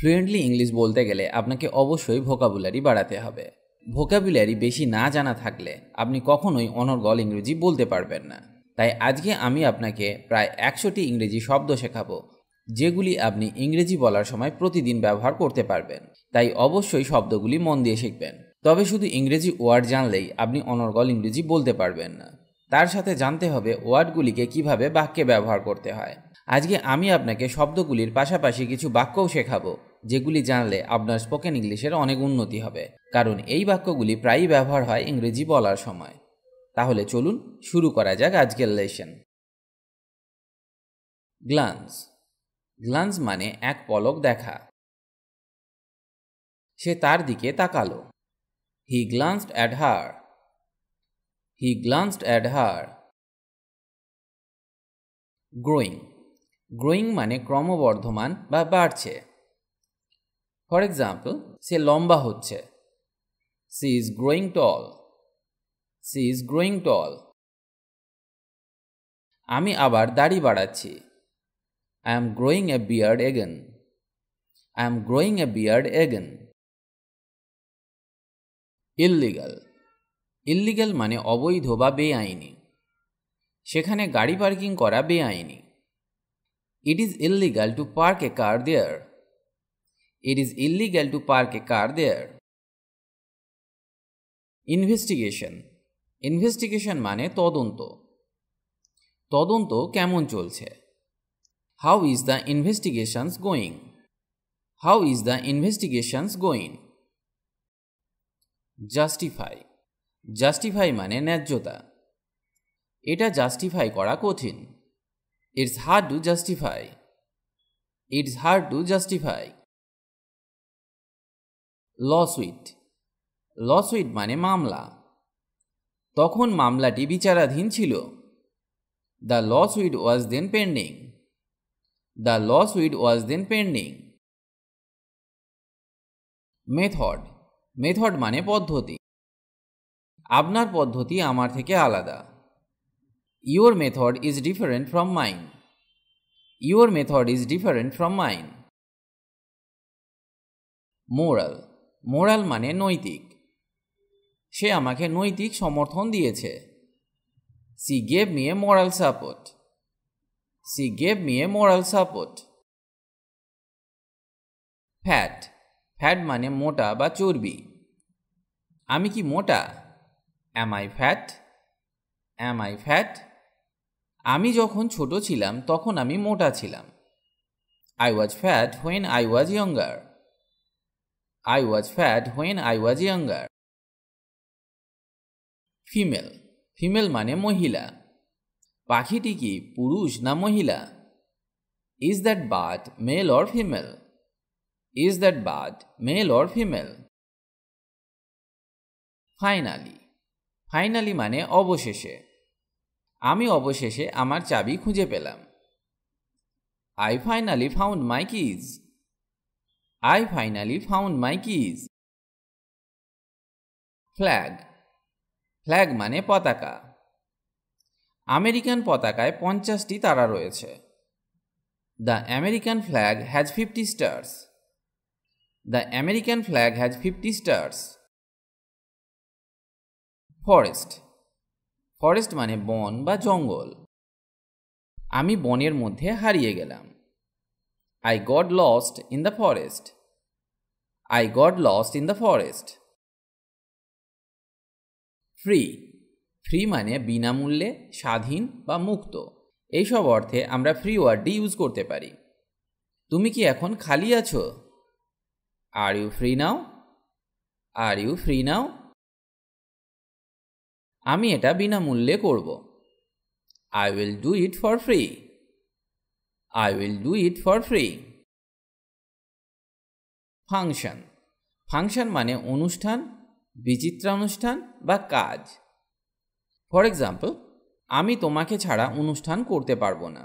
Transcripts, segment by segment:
Fluently English বলতে গেলে আপনাকে অবশ্যই ভোকাবুলারি বাড়াতে হবে ভোকাবুলারি বেশি না জানা থাকলে আপনি কখনোই অনর্গল ইংরেজি বলতে পারবেন না তাই আজকে আমি আপনাকে প্রায় একশোটি ইংরেজি শব্দ শেখাবো যেগুলি আপনি ইংরেজি বলার সময় প্রতিদিন ব্যবহার করতে পারবেন তাই অবশ্যই শব্দগুলি মন দিয়ে শিখবেন তবে শুধু ইংরেজি ওয়ার্ড জানলেই আপনি অনর্গল ইংরেজি বলতে পারবেন না তার সাথে জানতে হবে ওয়ার্ডগুলিকে কিভাবে বাক্যে ব্যবহার করতে হয় আজকে আমি আপনাকে শব্দগুলির পাশাপাশি কিছু বাক্যও শেখাবো যেগুলি জানলে আপনার স্পোকেন ইংলিশের অনেক উন্নতি হবে কারণ এই বাক্যগুলি প্রায়ই ব্যবহার হয় ইংরেজি বলার সময় তাহলে চলুন শুরু করা যাক আজকের লেশন গ্লান্স গ্লান্স মানে এক পলক দেখা সে তার দিকে তাকালো he glanced at her he glanced at her growing growing মানে ক্রমবর্ধমান বা বাড়ছে ফর এক্সাম্পল সে লম্বা হচ্ছে she is growing tall she is growing tall আমি আবার দাড়ি বাড়াচ্ছি I am growing a beard again I am growing a beard again illegal illegal মানে অবৈধ বা বেআইনি সেখানে গাড়ি পার্কিং করা বেআইনি it is illegal to park a car there it is illegal to park a car there. Investigation investigation মানে তদন্ত তদন্ত কেমন চলছে how is the investigations going how is the investigations going justify justify মানে ন্যায্যতা এটা জাস্টিফাই করা কঠিন it's hard to justify it's hard to justify lawsuit lawsuit মানে মামলা তখন মামলাটি বিচারাধীন ছিল the lawsuit was then pending the lawsuit was then pending method method মানে পদ্ধতি আপনার পদ্ধতি আমার থেকে আলাদা your method is different from mine your method is different from mine moral moral মানে নৈতিক সে আমাকে নৈতিক সমর্থন দিয়েছে she gave me a moral support she gave me a moral support fat fat মানে মোটা বা চর্বি আমি কি মোটা am I fat am I fat আমি যখন ছোট ছিলাম তখন আমি মোটা ছিলাম I was fat when I was younger I was fat when I was younger. Female female মানে মহিলা পাখিটি কি পুরুষ না মহিলা is that bat male or female is that bat male or female finally finally মানে অবশেষে আমি অবশেষে আমার চাবি খুঁজে পেলাম I finally found my keys I finally found my keys. Flag flag মানে পতাকা আমেরিকান পতাকায় পঞ্চাশটি তারা রয়েছে the American flag has fifty stars the American flag has fifty stars forest forest মানে বন বা জঙ্গল আমি বনের মধ্যে হারিয়ে গেলাম I got lost in the forest. I got lost in the forest. Free free মানে বিনামূল্যে স্বাধীন বা মুক্ত এইসব অর্থে আমরা ফ্রি ওয়ার্ডটি ইউজ করতে পারি তুমি কি এখন খালি আছো are you free now are you free now আমি এটা বিনামূল্যে করব I will do it for free I will do it for free. Function function মানে অনুষ্ঠান অনুষ্ঠান বা কাজ ফর এক্সাম্পল আমি তোমাকে ছাড়া অনুষ্ঠান করতে পারবো না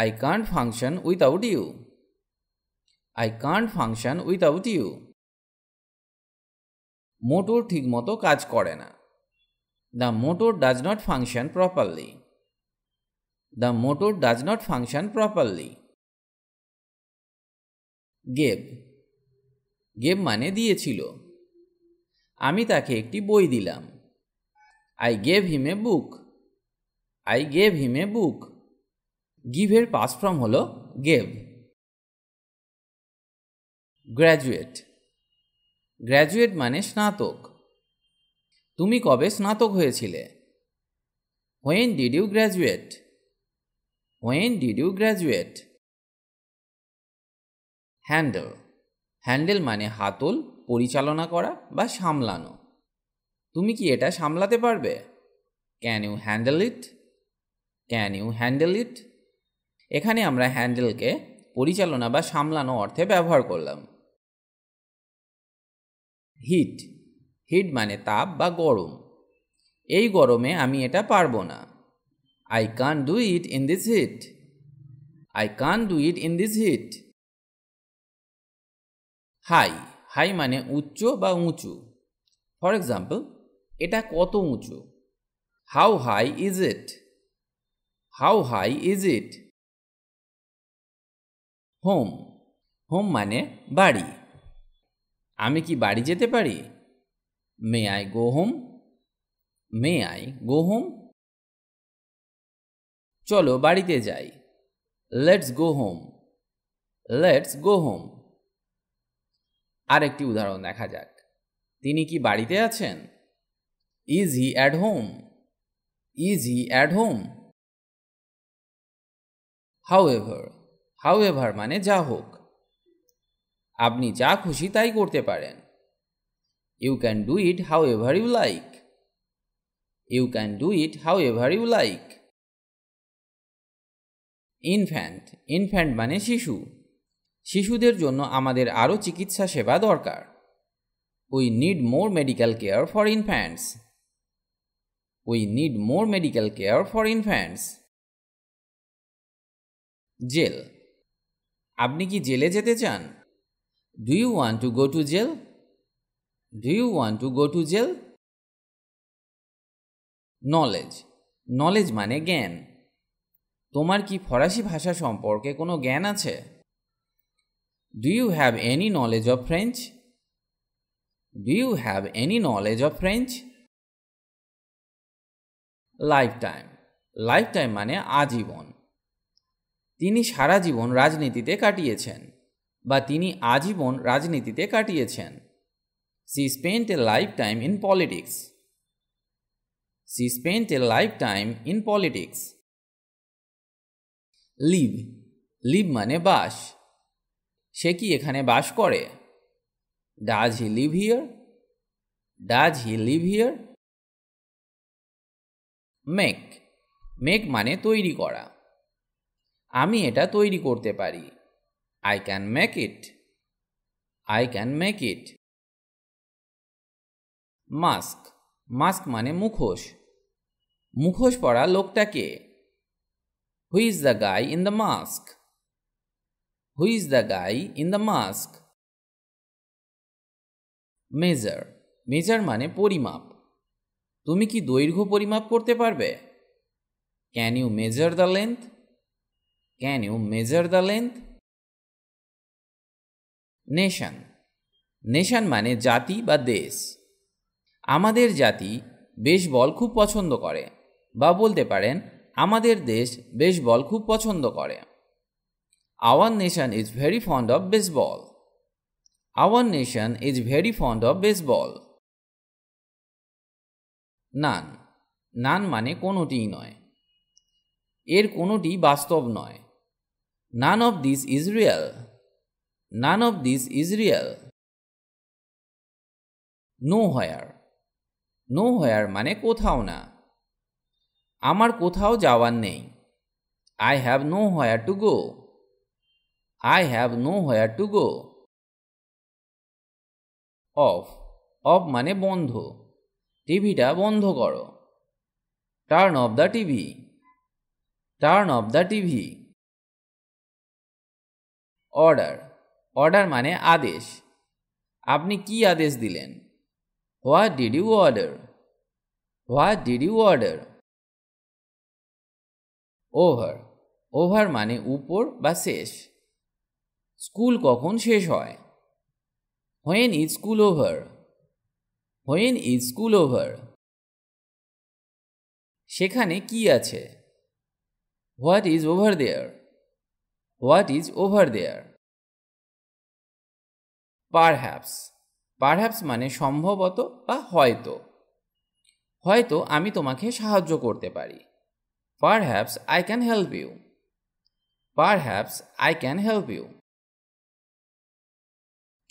I can't function without you I can't function without you motor ঠিকমতো কাজ করে না the motor does not function properly the motor does not function properly gave gave মানে দিয়েছিল আমি তাকে একটি বই দিলাম I gave him a book I gave him a book গিভের পাস ফ্রম হলো গেভ গ্র্যাজুয়েট গ্র্যাজুয়েট মানে স্নাতক তুমি কবে স্নাতক হয়েছিলে when did you graduate When did you graduate? Handle handle মানে হাতল পরিচালনা করা বা সামলানো তুমি কি এটা সামলাতে পারবে can you handle it can you handle it এখানে আমরা হ্যান্ডেলকে পরিচালনা বা সামলানো অর্থে ব্যবহার করলাম হিট হিট মানে তাপ বা গরম এই গরমে আমি এটা পারবো না I can't do it in this heat I can't do it in this heat high high মানে উচ্চ বা উঁচু ফর এক্সাম্পল এটা কত উঁচু how high is it how high is it home home মানে বাড়ি আমি কি বাড়ি যেতে পারি may I go home may I go home চলো বাড়িতে যাই let's go home let's go home আরেকটি উদাহরণ দেখা যাক তিনি কি বাড়িতে আছেন is he at home is he at home however however মানে যা হোক আপনি যা খুশি তাই করতে পারেন you can do it however you like you can do it however you like infant infant মানে শিশু শিশুদের জন্য আমাদের আরও চিকিৎসা সেবা দরকার we need more medical care for infants we need more medical care for infants jail আপনি কি জেলে যেতে চান do you want to go to jail do you want to go to jail knowledge knowledge মানে জ্ঞান তোমার কি ফরাসি ভাষা সম্পর্কে কোনো জ্ঞান আছে do you have any knowledge of French do you have any knowledge of French lifetime lifetime মানে আজীবন তিনি সারা জীবন রাজনীতিতে কাটিয়েছেন বা তিনি আজীবন রাজনীতিতে কাটিয়েছেন she spent a lifetime in politics she spent a lifetime in politics live live মানে বাস সে কি এখানে বাস করে does he live here does he live here make make মানে তৈরি করা আমি এটা তৈরি করতে পারি I can make it I can make it mask mask মানে মুখোশ মুখোশ পরা লোকটাকে Who is the guy in the mask? Who is the guy in the mask? Measure measure মানে পরিমাপ তুমি কি দৈর্ঘ্য পরিমাপ করতে পারবে can you measure the length can you measure the length nation nation মানে জাতি বা দেশ আমাদের জাতি বেশবল খুব পছন্দ করে বা বলতে পারেন আমাদের দেশ বেসবল খুব পছন্দ করে our nation is very fond of baseball our nation is very fond of baseball none none মানে কোনোটিই নয় এর কোনোটি বাস্তব নয় none of this is real none of this is real nowhere nowhere মানে কোথাও না আমার কোথাও যাওয়ার নেই I have nowhere to go I have nowhere to go off off মানে বন্ধ টিভিটা বন্ধ করো turn off the TV turn off the TV order order মানে আদেশ আপনি কি আদেশ দিলেন what did you order what did you order over over মানে উপর বা শেষ স্কুল কখন শেষ হয় when is school over when is school over সেখানে কি আছে what is over there what is over there perhaps মানে সম্ভবত বা হয়তো হয়তো আমি তোমাকে সাহায্য করতে পারি Perhaps I can help you. Perhaps I can help you.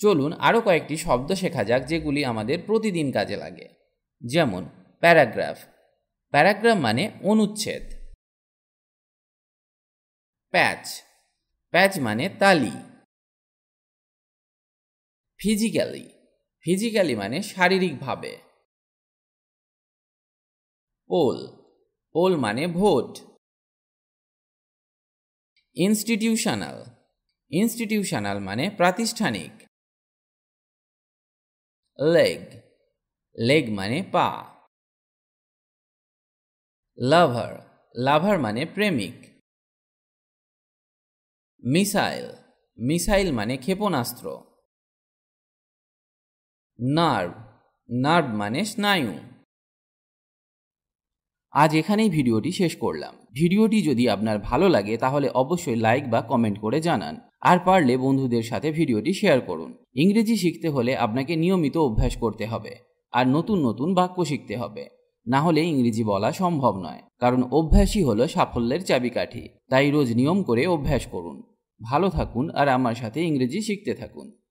চলুন আরও কয়েকটি শব্দ শেখা যাক যেগুলি আমাদের প্রতিদিন কাজে লাগে যেমন প্যারাগ্রাফ প্যারাগ্রাফ মানে অনুচ্ছেদ প্যাচ প্যাচ মানে তালি ফিজিক্যালি ফিজিক্যালি মানে শারীরিকভাবে পোল ওল মানে ভোট ইনস্টিটিউশনাল ইনস্টিটিউশনাল মানে প্রাতিষ্ঠানিক লেগ লেগ মানে পা লাভার লাভার মানে প্রেমিক মিসাইল মিসাইল মানে ক্ষেপণাস্ত্র নার্ভ নার্ভ মানে স্নায়ু আজ এখানেই ভিডিওটি শেষ করলাম ভিডিওটি যদি আপনার ভালো লাগে তাহলে অবশ্যই লাইক বা কমেন্ট করে জানান আর পারলে বন্ধুদের সাথে ভিডিওটি শেয়ার করুন ইংরেজি শিখতে হলে আপনাকে নিয়মিত অভ্যাস করতে হবে আর নতুন নতুন বাক্য শিখতে হবে না হলে ইংরেজি বলা সম্ভব নয় কারণ অভ্যাসই হলো সাফল্যের চাবিকাঠি তাই রোজ নিয়ম করে অভ্যাস করুন ভালো থাকুন আর আমার সাথে ইংরেজি শিখতে থাকুন